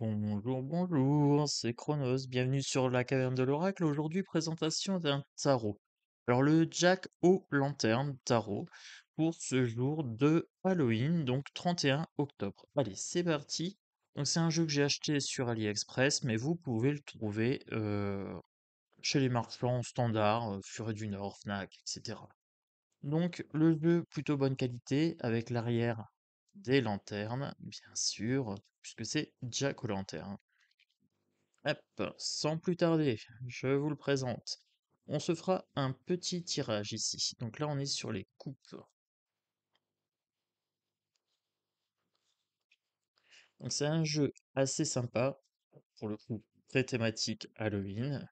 Bonjour, bonjour, c'est Chronos, bienvenue sur la caverne de l'oracle. Aujourd'hui, présentation d'un tarot. Alors le Jack aux lanternes tarot pour ce jour de Halloween, donc 31 octobre. Allez, c'est parti. Donc c'est un jeu que j'ai acheté sur AliExpress, mais vous pouvez le trouver euh, chez les marchands standards, euh, Furet du Nord, Fnac, etc. Donc le jeu plutôt bonne qualité avec l'arrière des lanternes, bien sûr, puisque c'est Jack O'Lantern. Hein. Hop, sans plus tarder, je vous le présente. On se fera un petit tirage ici. Donc là, on est sur les coupes. Donc c'est un jeu assez sympa, pour le coup très thématique Halloween,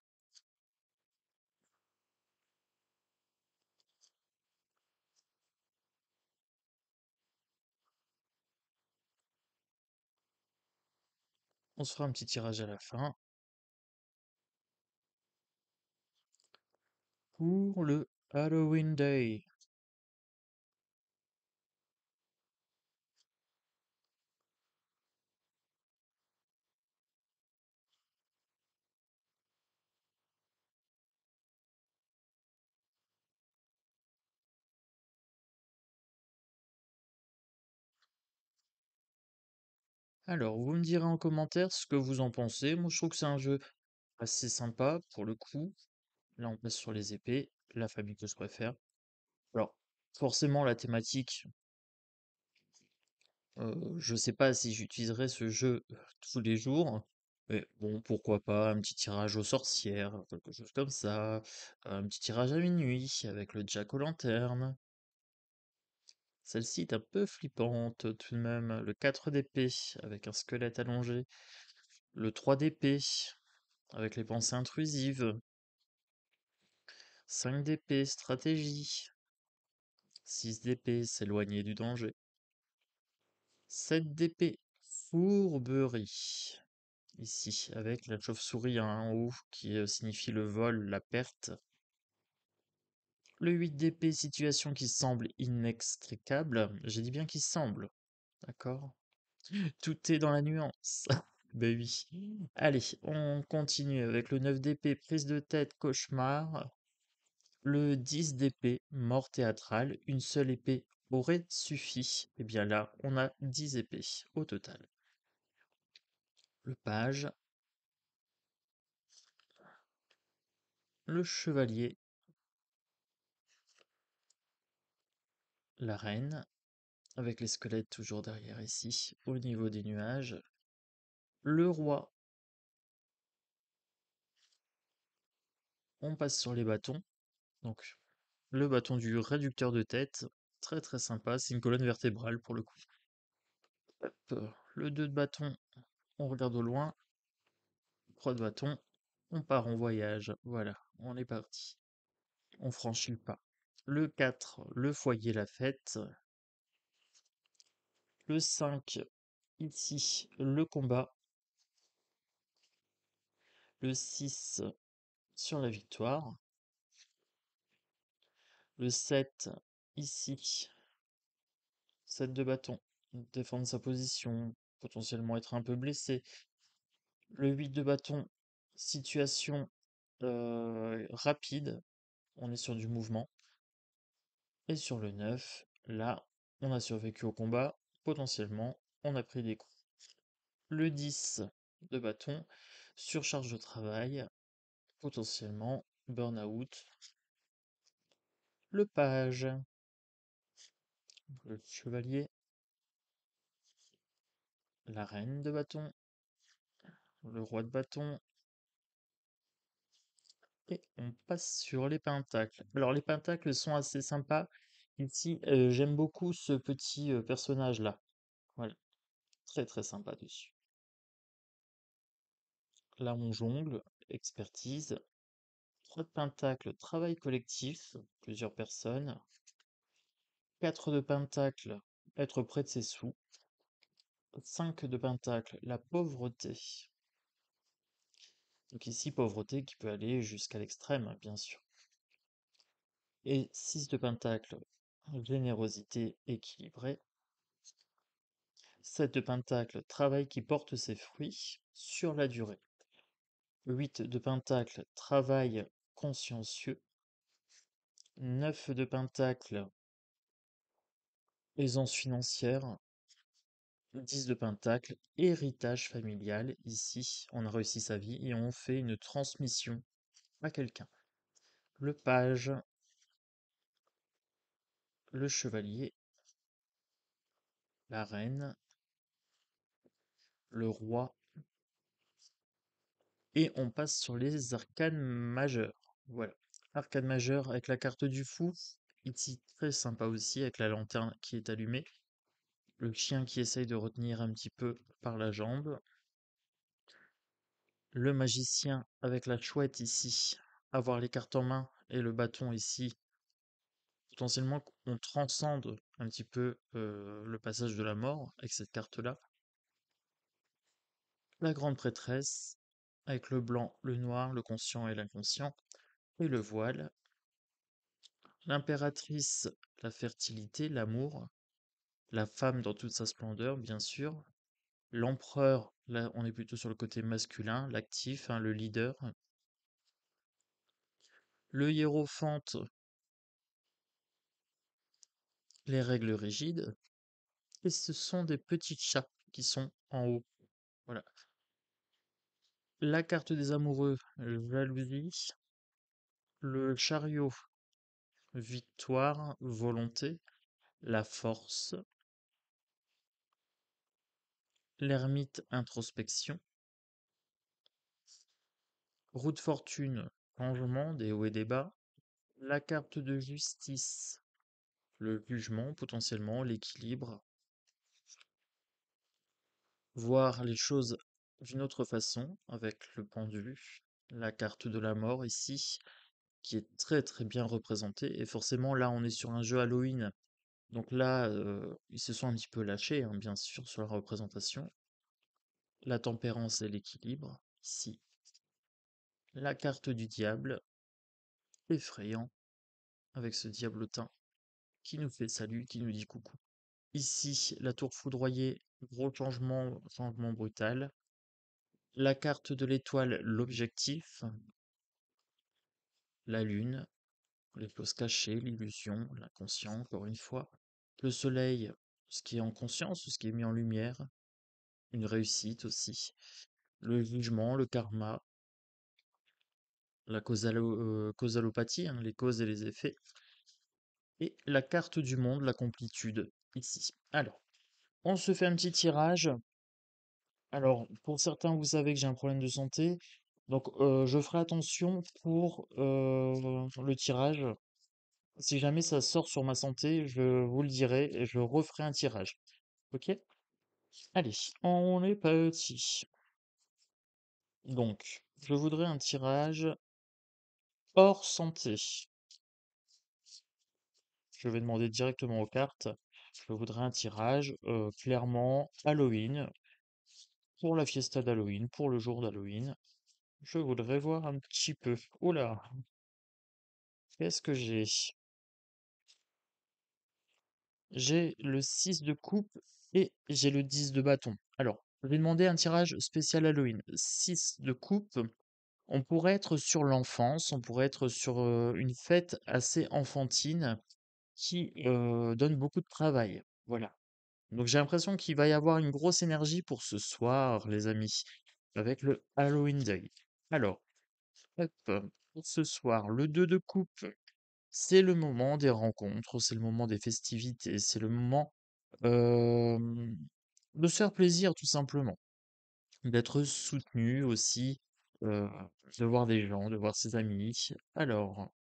On se fera un petit tirage à la fin. Pour le Halloween Day. Alors, vous me direz en commentaire ce que vous en pensez. Moi, je trouve que c'est un jeu assez sympa pour le coup. Là, on passe sur les épées, la famille que je préfère. Alors, forcément, la thématique, euh, je ne sais pas si j'utiliserai ce jeu euh, tous les jours. Mais bon, pourquoi pas un petit tirage aux sorcières, quelque chose comme ça. Un petit tirage à minuit avec le jack aux lanternes. Celle-ci est un peu flippante euh, tout de même. Le 4 d'épée avec un squelette allongé. Le 3 d'épée avec les pensées intrusives. 5 d'épée, stratégie. 6 d'épée, s'éloigner du danger. 7 d'épée, fourberie. Ici, avec la chauve-souris en haut qui euh, signifie le vol, la perte, le 8 d'épée, situation qui semble inextricable. J'ai dit bien qu'il semble. D'accord Tout est dans la nuance. ben oui. Allez, on continue avec le 9 d'épée, prise de tête, cauchemar. Le 10 d'épée, mort théâtrale. Une seule épée aurait suffi. Et eh bien là, on a 10 épées au total. Le page. Le chevalier la reine, avec les squelettes toujours derrière ici, au niveau des nuages, le roi. On passe sur les bâtons, donc le bâton du réducteur de tête, très très sympa, c'est une colonne vertébrale pour le coup. le 2 de bâton, on regarde au loin, croix de bâton, on part en voyage, voilà, on est parti. On franchit le pas. Le 4, le foyer La Fête. Le 5, ici, le combat. Le 6, sur la victoire. Le 7, ici. 7 de bâton. Défendre sa position, potentiellement être un peu blessé. Le 8 de bâton, situation euh, rapide. On est sur du mouvement. Et sur le 9, là, on a survécu au combat, potentiellement, on a pris des coups. Le 10 de bâton, surcharge de travail, potentiellement, burn-out. Le page, le chevalier, la reine de bâton, le roi de bâton, et on passe sur les pentacles. Alors les pentacles sont assez sympas. Ici, j'aime beaucoup ce petit, personnage-là. Voilà. Très, très sympa dessus. Là, on jongle, expertise. Trois de pentacles, travail collectif, plusieurs personnes. Quatre de pentacles, être près de ses sous. Cinq de pentacles, la pauvreté. Donc ici, pauvreté qui peut aller jusqu'à l'extrême, bien sûr. Et 6 de pentacle, générosité équilibrée. 7 de pentacle, travail qui porte ses fruits sur la durée. 8 de pentacle, travail consciencieux. 9 de pentacle, aisance financière. 10 de pentacle, héritage familial. Ici, on a réussi sa vie et on fait une transmission à quelqu'un. Le page, le chevalier, la reine, le roi. Et on passe sur les arcanes majeurs. Voilà. Arcade majeure avec la carte du fou. Ici, très sympa aussi avec la lanterne qui est allumée le chien qui essaye de retenir un petit peu par la jambe. Le magicien avec la chouette ici, avoir les cartes en main et le bâton ici, potentiellement on transcende un petit peu euh, le passage de la mort avec cette carte-là. La grande prêtresse avec le blanc, le noir, le conscient et l'inconscient, et le voile. L'impératrice, la fertilité, l'amour, la femme dans toute sa splendeur, bien sûr. L'empereur, là, on est plutôt sur le côté masculin, l'actif, hein, le leader. Le hiérophante, les règles rigides. Et ce sont des petites chats qui sont en haut. Voilà. La carte des amoureux, jalousie. Le chariot, victoire, volonté. La force, l'ermite introspection, Route de fortune, changement des hauts et des bas, la carte de justice, le jugement potentiellement, l'équilibre, voir les choses d'une autre façon avec le pendule. la carte de la mort ici, qui est très très bien représentée, et forcément là on est sur un jeu Halloween donc là, ils se sont un petit peu lâchés, hein, bien sûr, sur la représentation. La tempérance et l'équilibre, ici. La carte du diable, effrayant, avec ce diablotin qui nous fait salut, qui nous dit coucou. Ici, la tour foudroyée, gros changement, changement brutal. La carte de l'étoile, l'objectif. La lune, les choses cachées, l'illusion, l'inconscient, encore une fois le soleil, ce qui est en conscience, ce qui est mis en lumière, une réussite aussi, le jugement, le karma, la euh, causalopathie, hein, les causes et les effets, et la carte du monde, la complétude, ici. Alors, on se fait un petit tirage. Alors, pour certains, vous savez que j'ai un problème de santé, donc euh, je ferai attention pour euh, le tirage si jamais ça sort sur ma santé, je vous le dirai et je referai un tirage. Ok Allez, on est parti. Donc, je voudrais un tirage hors santé. Je vais demander directement aux cartes. Je voudrais un tirage euh, clairement Halloween. Pour la fiesta d'Halloween, pour le jour d'Halloween. Je voudrais voir un petit peu. Oula Qu'est-ce que j'ai j'ai le 6 de coupe et j'ai le 10 de bâton. Alors, je vais demander un tirage spécial Halloween. 6 de coupe, on pourrait être sur l'enfance, on pourrait être sur une fête assez enfantine qui donne beaucoup de travail. Voilà. Donc j'ai l'impression qu'il va y avoir une grosse énergie pour ce soir, les amis, avec le Halloween Day. Alors, pour ce soir, le 2 de coupe c'est le moment des rencontres, c'est le moment des festivités, c'est le moment de se faire plaisir tout simplement, d'être soutenu aussi, de voir des gens, de voir ses amis. Alors,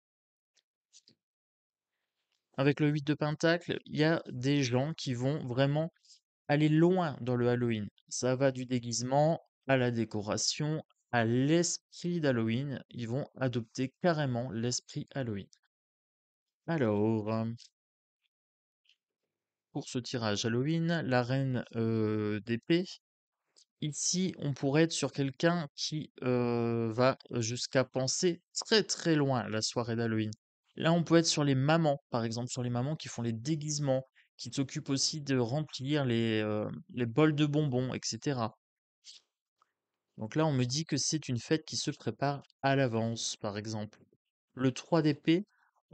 avec le 8 de Pentacle, il y a des gens qui vont vraiment aller loin dans le Halloween. Ça va du déguisement à la décoration, à l'esprit d'Halloween. Ils vont adopter carrément l'esprit Halloween. Alors, euh, pour ce tirage Halloween, la reine euh, d'épée, ici on pourrait être sur quelqu'un qui euh, va jusqu'à penser très très loin la soirée d'Halloween. Là on peut être sur les mamans, par exemple sur les mamans qui font les déguisements, qui s'occupent aussi de remplir les, les bols de bonbons, etc. Donc là on me dit que c'est une fête qui se prépare à l'avance, par exemple. Le 3 d'épée,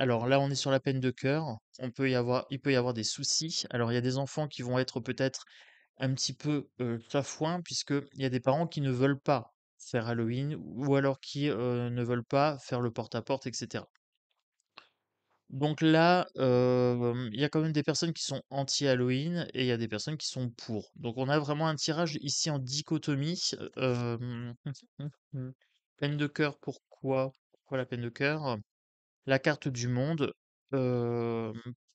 alors là, on est sur la peine de cœur. On peut y avoir, il peut y avoir des soucis. Alors il y a des enfants qui vont être peut-être un petit peu euh, puisqu'il y a des parents qui ne veulent pas faire Halloween ou alors qui ne veulent pas faire le porte-à-porte, etc. Donc là, il y a quand même des personnes qui sont anti-Halloween et il y a des personnes qui sont pour. Donc on a vraiment un tirage ici en dichotomie. peine de cœur, pourquoi Pourquoi la peine de cœur la carte du monde,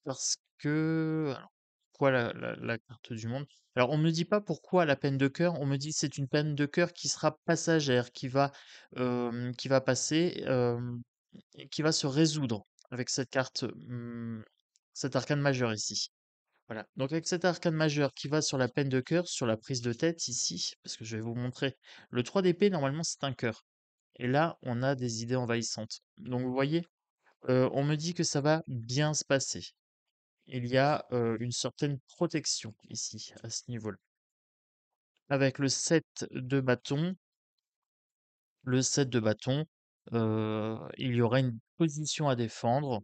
parce que alors, pourquoi la carte du monde? Alors, on me dit pas pourquoi la peine de cœur, on me dit: «C'est une peine de cœur qui sera passagère, qui va, qui va passer, qui va se résoudre avec cette carte, mmh, cet arcane majeur ici». Voilà, donc avec cet arcane majeur qui va sur la peine de cœur, sur la prise de tête ici, parce que je vais vous montrer. Le 3 d'épée, normalement, c'est un cœur et là, on a des idées envahissantes. Donc vous voyez? on me dit que ça va bien se passer. Il y a une certaine protection ici, à ce niveau-là. Avec le 7 de bâton, le 7 de bâton, il y aura une position à défendre.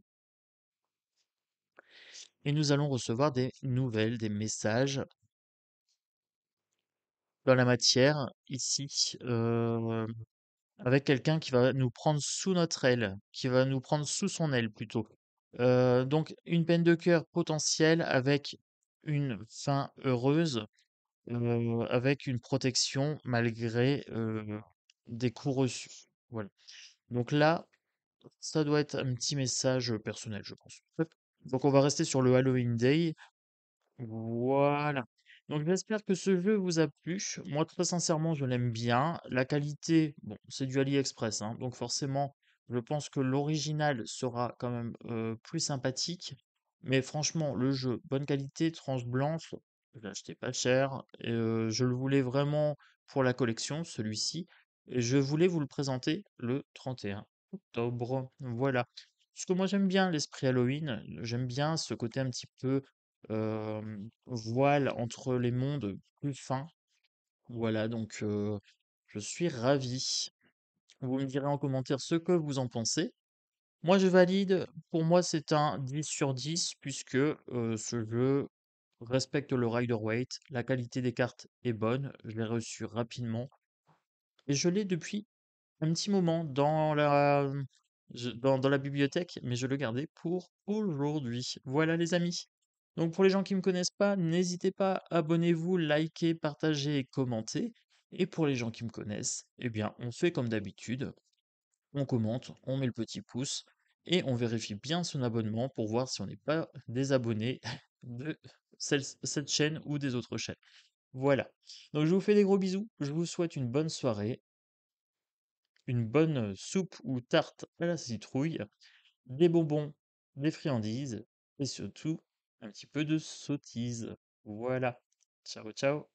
Et nous allons recevoir des nouvelles, des messages dans la matière. Ici, avec quelqu'un qui va nous prendre sous notre aile, qui va nous prendre sous son aile plutôt. donc une peine de cœur potentielle avec une fin heureuse, avec une protection malgré des coups reçus. Voilà. Donc là, ça doit être un petit message personnel, je pense. Donc on va rester sur le Halloween Day. Voilà. Donc j'espère que ce jeu vous a plu. Moi, très sincèrement, je l'aime bien. La qualité, bon, c'est du AliExpress, hein, donc forcément, je pense que l'original sera quand même plus sympathique. Mais franchement, le jeu, bonne qualité, tranche blanche, je l'achetais pas cher. Et, je le voulais vraiment pour la collection, celui-ci. Et je voulais vous le présenter le 31 octobre. Voilà. ce que moi j'aime bien l'esprit Halloween, j'aime bien ce côté un petit peu voile entre les mondes plus fins. Voilà, donc je suis ravi. Vous me direz en commentaire ce que vous en pensez. Moi, je valide. Pour moi, c'est un 10 sur 10 puisque ce jeu respecte le Rider-Waite. La qualité des cartes est bonne. Je l'ai reçu rapidement. Et je l'ai depuis un petit moment dans la, dans la bibliothèque, mais je le gardais pour aujourd'hui. Voilà les amis. Donc pour les gens qui ne me connaissent pas, n'hésitez pas, abonnez-vous, likez, partagez et commentez. Et pour les gens qui me connaissent, eh bien on fait comme d'habitude, on commente, on met le petit pouce et on vérifie bien son abonnement pour voir si on n'est pas désabonné de cette chaîne ou des autres chaînes. Voilà. Donc je vous fais des gros bisous, je vous souhaite une bonne soirée, une bonne euh, soupe ou tarte à la citrouille, des bonbons, des friandises et surtout un petit peu de sottise. Voilà. Ciao, ciao.